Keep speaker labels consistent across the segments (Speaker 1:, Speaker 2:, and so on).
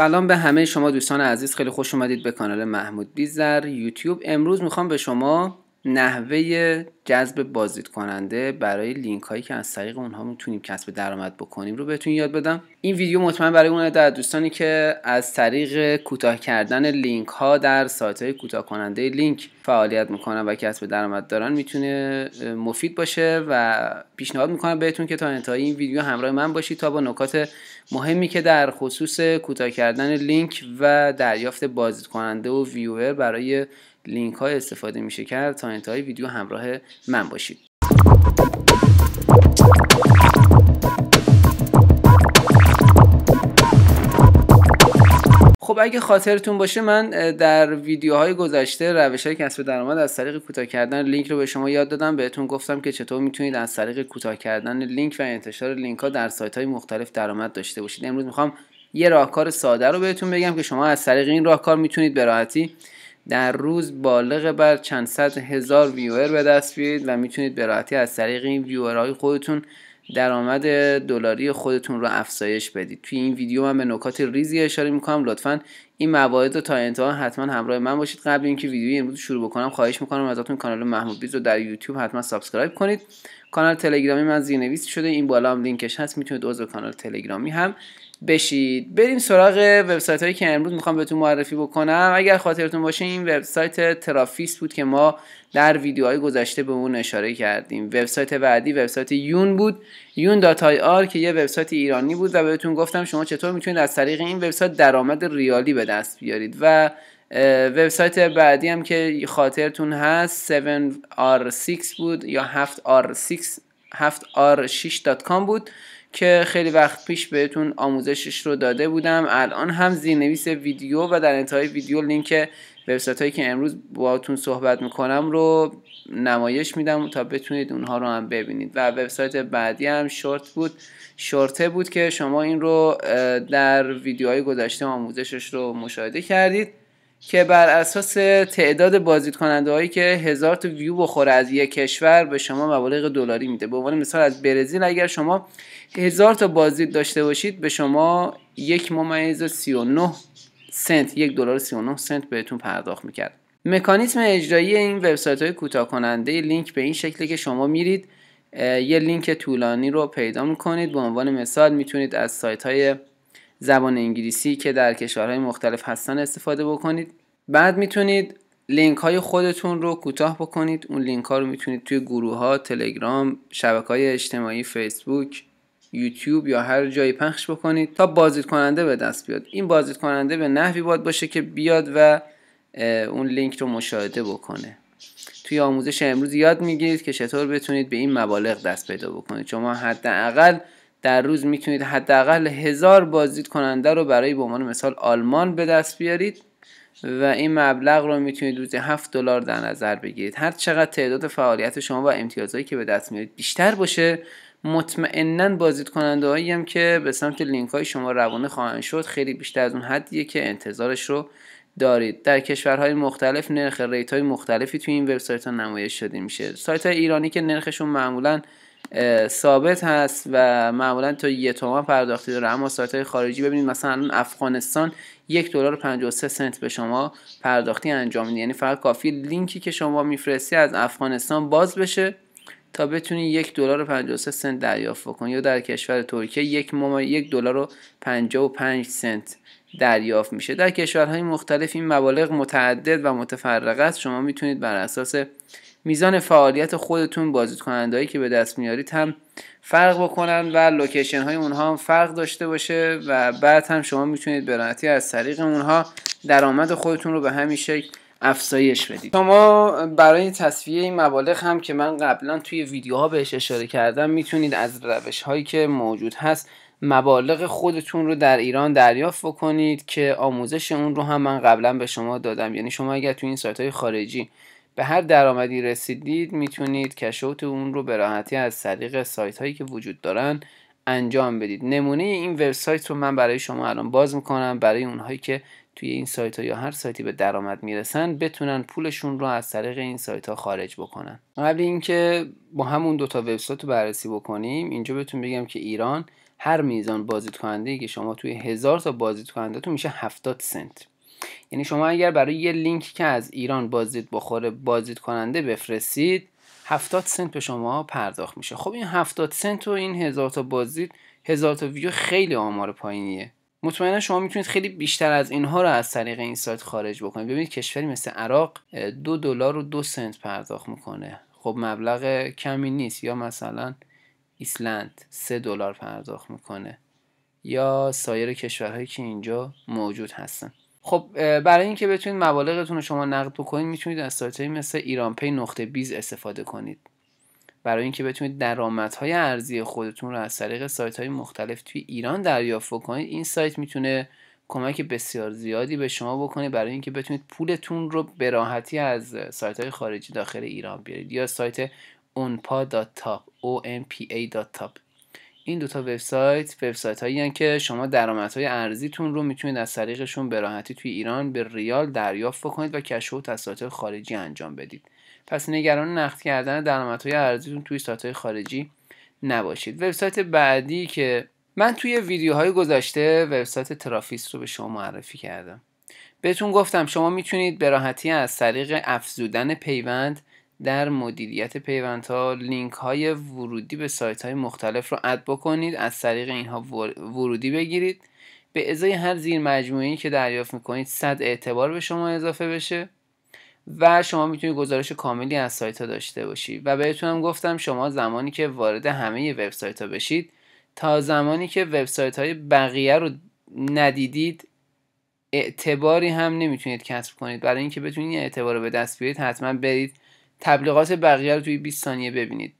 Speaker 1: سلام به همه شما دوستان عزیز خیلی خوش اومدید به کانال محمود بیزر یوتیوب امروز میخوام به شما نحوه جذب بازدید کننده برای لینک هایی که از طریق اونها میتونیم کسب درآمد بکنیم رو بهتون یاد بدم این ویدیو مطمئن برای اون در دوستانی که از طریق کوتاه کردن لینک ها در سایت های کوتاه کننده لینک فعالیت میکنن و کسب درآمد دارن میتونه مفید باشه و پیشنهاد میکنم بهتون که تا انتهای این ویدیو همراه من باشید تا با نکات مهمی که در خصوص کوتاه کردن لینک و دریافت بازدید کننده و ویور برای لینک های استفاده میشه کرد تا انتهای ویدیو همراه من باشید خب اگه خاطرتون باشه من در ویدیوهای گذشته روش های کسب درآمد از طریق کوتاه کردن لینک رو به شما یاد دادم بهتون گفتم که چطور میتونید از طریق کوتاه کردن لینک و انتشار لینک ها در سایت های مختلف درآمد داشته باشید امروز میخوام یه راهکار ساده رو بهتون بگم که شما از طریق این راهکار میتونید به راحتی در روز بالغ بر چند صد هزار ویور به دست بیارید و میتونید به راحتی از طریق این ویورهای خودتون درآمد دلاری خودتون رو افزایش بدید توی این ویدیو من به نکات ریزی اشاره میکنم لطفا این موارد رو تا انتها حتما همراه من باشید قبل اینکه ویدیو امروز شروع بکنم خواهش میکنم ازتون کانال محمود بیز رو در یوتیوب حتما سابسکرایب کنید کانال تلگرامی من زیرنویس شده این بالا هم لینکش هست میتونید عضو کانال تلگرامی هم بشید بریم سراغ وبسایت هایی که امروز میخوام بهتون معرفی بکنم اگر خاطرتون باشه این وبسایت ترافیس بود که ما در ویدیوهای گذشته به اون اشاره کردیم وبسایت بعدی وبسایت یون بود یون دات آی آر که یه وبسایت ایرانی بود و بهتون گفتم شما چطور میتونید از طریق این وبسایت درآمد ریالی به دست بیارید و وبسایت بعدی هم که خاطرتون هست 7R6 بود یا 7R6 7R6.com بود که خیلی وقت پیش بهتون آموزشش رو داده بودم الان هم زیرنویس ویدیو و در انتهای ویدیو لینک وبسایت هایی که امروز باهاتون صحبت میکنم رو نمایش میدم تا بتونید اونها رو هم ببینید و وبسایت بعدی هم شورت بود شورته بود که شما این رو در ویدیوهای گذشته آموزشش رو مشاهده کردید که بر اساس تعداد بازدید کننده هایی که هزار تا ویو بخوره از یک کشور به شما مبالغ دلاری میده به عنوان مثال از برزیل اگر شما هزار تا بازدید داشته باشید به شما یک ممیز 39 سنت یک دلار 39 سنت بهتون پرداخت میکرد مکانیزم اجرایی این وبسایت های کوتاه کننده لینک به این شکله که شما میرید یه لینک طولانی رو پیدا میکنید به عنوان مثال میتونید از سایت های زبان انگلیسی که در کشورهای مختلف هستن استفاده بکنید بعد میتونید لینک های خودتون رو کوتاه بکنید اون لینک ها رو میتونید توی گروه ها تلگرام شبکه های اجتماعی فیسبوک یوتیوب یا هر جایی پخش بکنید تا بازدید کننده به دست بیاد این بازدید کننده به نحوی باید باشه که بیاد و اون لینک رو مشاهده بکنه توی آموزش امروز یاد میگیرید که چطور بتونید به این مبالغ دست پیدا بکنید شما حداقل در روز میتونید حداقل هزار بازدید کننده رو برای به عنوان مثال آلمان به دست بیارید و این مبلغ رو میتونید روزی 7 دلار در نظر بگیرید هر چقدر تعداد فعالیت شما و امتیازهایی که به دست میارید بیشتر باشه مطمئنا بازدید کننده هایی هم که به سمت لینک های شما روانه خواهند شد خیلی بیشتر از اون حدیه که انتظارش رو دارید در کشورهای مختلف نرخ ریت های مختلفی توی این وبسایت نمایش شده میشه سایت ایرانی که نرخشون معمولاً ثابت هست و معمولا تا یه تومن پرداختی داره اما سایت های خارجی ببینید مثلا افغانستان یک دلار 53 سنت به شما پرداختی انجام میده یعنی فقط کافی لینکی که شما میفرستی از افغانستان باز بشه تا بتونی یک دلار و 53 سنت دریافت کنی یا در کشور ترکیه یک 1 یک دلار و 55 سنت دریافت میشه در کشورهای مختلف این مبالغ متعدد و متفرقه است شما میتونید بر اساس میزان فعالیت خودتون بازدید کنندهایی که به دست میارید هم فرق بکنن و لوکیشن های اونها هم فرق داشته باشه و بعد هم شما میتونید به از طریق اونها درآمد خودتون رو به همین شکل افزایش بدید شما برای تصفیه این مبالغ هم که من قبلا توی ها بهش اشاره کردم میتونید از روش هایی که موجود هست مبالغ خودتون رو در ایران دریافت بکنید که آموزش اون رو هم من قبلا به شما دادم یعنی شما اگر توی این سایت های خارجی به هر درآمدی رسیدید میتونید کشوت اون رو به راحتی از طریق سایت هایی که وجود دارن انجام بدید نمونه این وبسایت رو من برای شما الان باز میکنم برای اونهایی که توی این سایت ها یا هر سایتی به درآمد میرسن بتونن پولشون رو از طریق این سایت ها خارج بکنن قبل اینکه با همون دوتا وبسایت رو بررسی بکنیم اینجا بهتون بگم که ایران هر میزان بازدید کننده که شما توی هزار تا بازدید کننده تو میشه 70 سنت یعنی شما اگر برای یه لینک که از ایران بازدید بخوره بازدید کننده بفرستید 70 سنت به شما پرداخت میشه خب این 70 سنت و این هزار تا بازدید هزار تا ویو خیلی آمار پایینیه مطمئنا شما میتونید خیلی بیشتر از اینها رو از طریق این سایت خارج بکنید ببینید کشوری مثل عراق دو دلار و دو سنت پرداخت میکنه خب مبلغ کمی نیست یا مثلا ایسلند سه دلار پرداخت میکنه یا سایر کشورهایی که اینجا موجود هستن خب برای اینکه بتونید مبالغتون رو شما نقد بکنید میتونید از سایت مثل ایران پی نقطه بیز استفاده کنید برای اینکه بتونید های ارزی خودتون رو از طریق سایت های مختلف توی ایران دریافت بکنید این سایت میتونه کمک بسیار زیادی به شما بکنه برای اینکه بتونید پولتون رو به راحتی از سایت های خارجی داخل ایران بیارید یا سایت onpa.top این دوتا وبسایت وبسایت هایی که شما های ارزیتون رو میتونید از طریقشون به راحتی توی ایران به ریال دریافت بکنید و کشف و خارجی انجام بدید پس نگران نقد کردن های ارزیتون توی سایت خارجی نباشید وبسایت بعدی که من توی ویدیوهای گذشته وبسایت ترافیس رو به شما معرفی کردم بهتون گفتم شما میتونید به راحتی از طریق افزودن پیوند در مدیریت پیوندها لینک های ورودی به سایت های مختلف رو اد بکنید از طریق اینها ورودی بگیرید به ازای هر زیر مجموعی که دریافت میکنید صد اعتبار به شما اضافه بشه و شما میتونید گزارش کاملی از سایت ها داشته باشید و بهتونم گفتم شما زمانی که وارد همه وبسایت ها بشید تا زمانی که وبسایت های بقیه رو ندیدید اعتباری هم نمیتونید کسب کنید برای اینکه بتونید اعتبار رو به دست بیارید حتما برید تبلیغات بقیه رو توی 20 ثانیه ببینید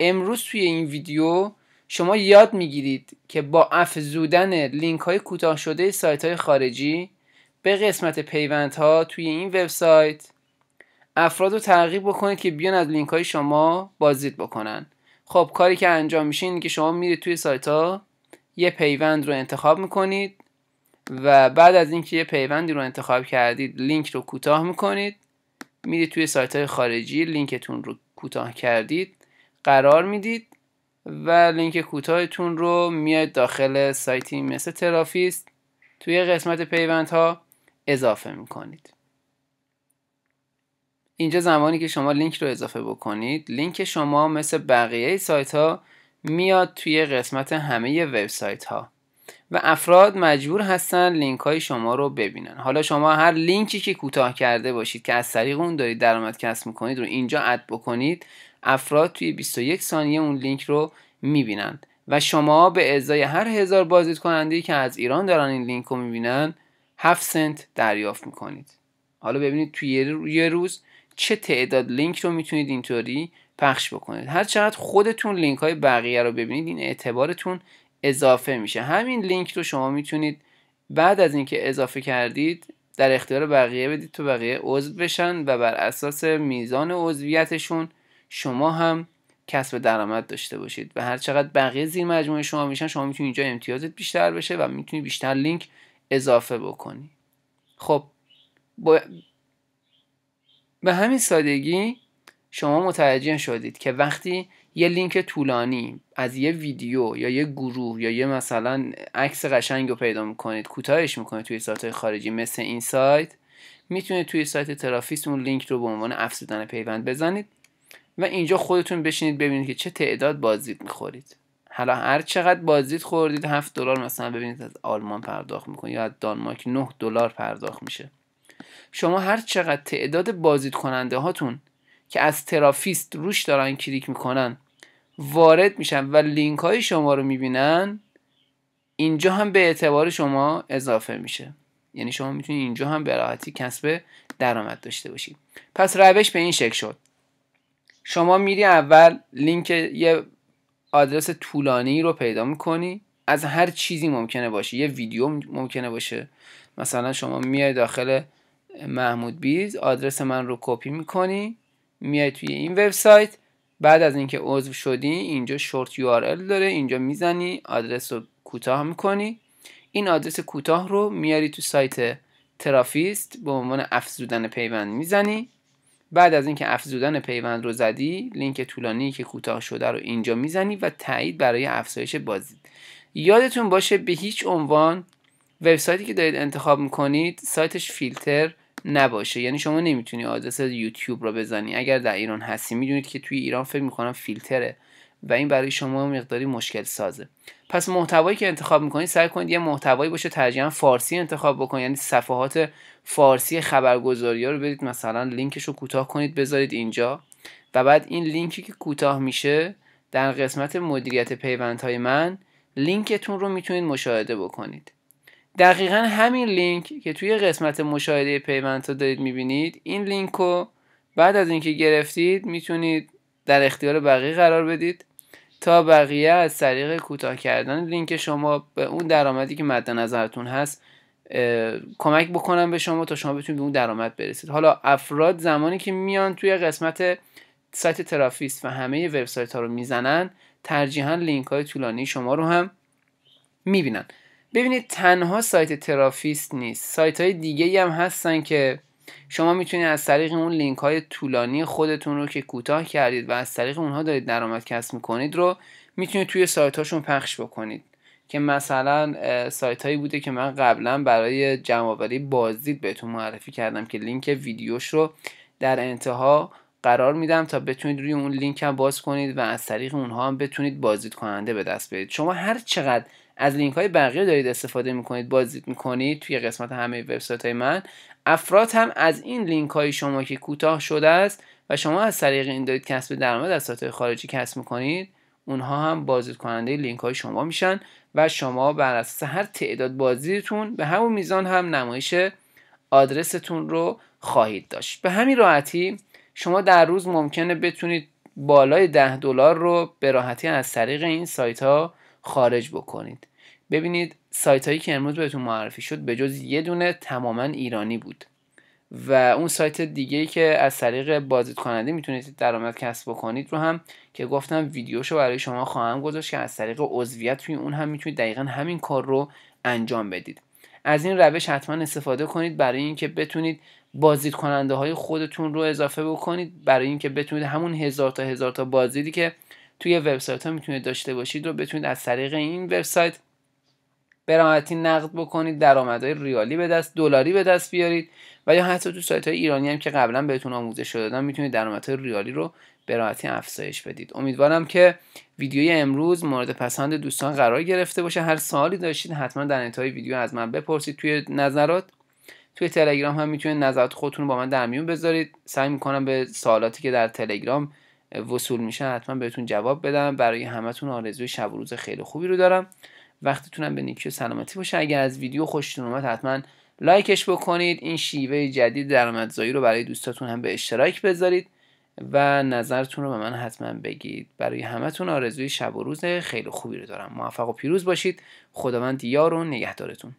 Speaker 1: امروز توی این ویدیو شما یاد میگیرید که با افزودن لینک های کوتاه شده سایت های خارجی به قسمت پیوندها توی این وبسایت افراد رو ترغیب بکنید که بیان از لینک های شما بازدید بکنن خب کاری که انجام میشه اینه که شما میرید توی سایت ها یه پیوند رو انتخاب میکنید و بعد از اینکه یه پیوندی رو انتخاب کردید لینک رو کوتاه میکنید میرید توی سایت های خارجی لینکتون رو کوتاه کردید قرار میدید و لینک کوتاهتون رو میاد داخل سایتی مثل ترافیست توی قسمت پیوندها اضافه میکنید اینجا زمانی که شما لینک رو اضافه بکنید لینک شما مثل بقیه سایت ها میاد توی قسمت همه وبسایت ها و افراد مجبور هستن لینک های شما رو ببینن حالا شما هر لینکی که کوتاه کرده باشید که از طریق اون دارید درآمد کسب میکنید رو اینجا اد بکنید افراد توی 21 ثانیه اون لینک رو میبینند و شما به ازای هر هزار بازدید کننده که از ایران دارن این لینک رو میبینن 7 سنت دریافت میکنید حالا ببینید توی یه روز چه تعداد لینک رو میتونید اینطوری پخش بکنید هر چقدر خودتون لینک های بقیه رو ببینید این اعتبارتون اضافه میشه همین لینک رو شما میتونید بعد از اینکه اضافه کردید در اختیار بقیه بدید تو بقیه عضو بشن و بر اساس میزان عضویتشون شما هم کسب درآمد داشته باشید و هر چقدر بقیه زیر مجموعه شما میشن شما میتونید اینجا امتیازت بیشتر بشه و میتونید بیشتر لینک اضافه بکنی خب با... به همین سادگی شما متوجه شدید که وقتی یه لینک طولانی از یه ویدیو یا یه گروه یا یه مثلا عکس قشنگ رو پیدا میکنید کوتاهش میکنید توی سایت خارجی مثل این سایت میتونید توی سایت ترافیس اون لینک رو به عنوان افزودن پیوند بزنید و اینجا خودتون بشینید ببینید که چه تعداد بازدید میخورید حالا هر چقدر بازدید خوردید 7 دلار مثلا ببینید از آلمان پرداخت میکنید یا از دانمارک 9 دلار پرداخت میشه شما هر چقدر تعداد بازدید کننده هاتون که از ترافیست روش دارن کلیک میکنن وارد میشن و لینک های شما رو میبینن اینجا هم به اعتبار شما اضافه میشه یعنی شما میتونید اینجا هم به راحتی کسب درآمد داشته باشید پس روش به این شکل شد شما میری اول لینک یه آدرس طولانی رو پیدا میکنی از هر چیزی ممکنه باشه یه ویدیو ممکنه باشه مثلا شما میای داخل محمود بیز آدرس من رو کپی میکنی میای توی این وبسایت بعد از اینکه عضو شدی اینجا شورت URL داره اینجا میزنی آدرس رو کوتاه میکنی این آدرس کوتاه رو میاری تو سایت ترافیست به عنوان افزودن پیوند میزنی بعد از اینکه افزودن پیوند رو زدی لینک طولانی که کوتاه شده رو اینجا میزنی و تایید برای افزایش بازدید یادتون باشه به هیچ عنوان وبسایتی که دارید انتخاب میکنید سایتش فیلتر نباشه یعنی شما نمیتونی آدرس یوتیوب را بزنی اگر در ایران هستی میدونید که توی ایران فکر میکنم فیلتره و این برای شما مقداری مشکل سازه پس محتوایی که انتخاب میکنید سعی کنید یه محتوایی باشه ترجیحا فارسی انتخاب بکنید یعنی صفحات فارسی خبرگزاری ها رو برید مثلا لینکش رو کوتاه کنید بذارید اینجا و بعد این لینکی که کوتاه میشه در قسمت مدیریت پیوندهای من لینکتون رو میتونید مشاهده بکنید دقیقا همین لینک که توی قسمت مشاهده پیوندها دارید میبینید این لینک رو بعد از اینکه گرفتید میتونید در اختیار بقیه قرار بدید تا بقیه از طریق کوتاه کردن لینک شما به اون درآمدی که مد نظرتون هست کمک بکنم به شما تا شما بتونید به اون درآمد برسید حالا افراد زمانی که میان توی قسمت سایت ترافیست و همه وبسایت ها رو میزنن ترجیحا لینک های طولانی شما رو هم میبینن ببینید تنها سایت ترافیست نیست سایت های دیگه هم هستن که شما میتونید از طریق اون لینک های طولانی خودتون رو که کوتاه کردید و از طریق اونها دارید درآمد کسب میکنید رو میتونید توی سایت هاشون پخش بکنید که مثلا سایت هایی بوده که من قبلا برای جمعآوری بازدید بهتون معرفی کردم که لینک ویدیوش رو در انتها قرار میدم تا بتونید روی اون لینک هم باز کنید و از طریق اونها هم بتونید بازدید کننده به دست بیارید شما هر چقدر از لینک های بقیه دارید استفاده میکنید بازدید میکنید توی قسمت همه وبسایت های من افراد هم از این لینک های شما که کوتاه شده است و شما از طریق این دارید کسب درآمد از سایت خارجی کسب میکنید اونها هم بازدید کننده لینک های شما میشن و شما بر اساس هر تعداد بازدیدتون به همون میزان هم نمایش آدرستون رو خواهید داشت به همین راحتی شما در روز ممکنه بتونید بالای ده دلار رو به راحتی از طریق این سایت ها خارج بکنید ببینید سایت هایی که امروز بهتون معرفی شد به جز یه دونه تماما ایرانی بود و اون سایت دیگه ای که از طریق بازدید کننده میتونید درآمد کسب بکنید رو هم که گفتم ویدیوشو برای شما خواهم گذاشت که از طریق عضویت توی اون هم میتونید دقیقا همین کار رو انجام بدید از این روش حتما استفاده کنید برای اینکه بتونید بازدید کننده های خودتون رو اضافه بکنید برای اینکه بتونید همون هزار تا هزار تا بازدیدی که توی وبسایت ها میتونید داشته باشید رو بتونید از طریق این وبسایت به نقد بکنید درآمدهای ریالی به دست دلاری به دست بیارید و یا حتی تو سایت های ایرانی هم که قبلا بهتون آموزش شده میتونید درآمدهای ریالی رو به راحتی افزایش بدید امیدوارم که ویدیوی امروز مورد پسند دوستان قرار گرفته باشه هر سوالی داشتید حتما در انتهای ویدیو از من بپرسید توی نظرات توی تلگرام هم میتونید نظرات خودتون رو با من در میون بذارید سعی میکنم به سوالاتی که در تلگرام وصول میشن حتما بهتون جواب بدم برای همتون آرزوی شب و روز خیلی خوبی رو دارم وقتتونم به نیکی و سلامتی باشه اگر از ویدیو خوشتون اومد حتما لایکش بکنید این شیوه جدید درآمدزایی رو برای دوستاتون هم به اشتراک بذارید و نظرتون رو به من حتما بگید برای همتون آرزوی شب و روز خیلی خوبی رو دارم موفق و پیروز باشید خداوند یار و نگهدارتون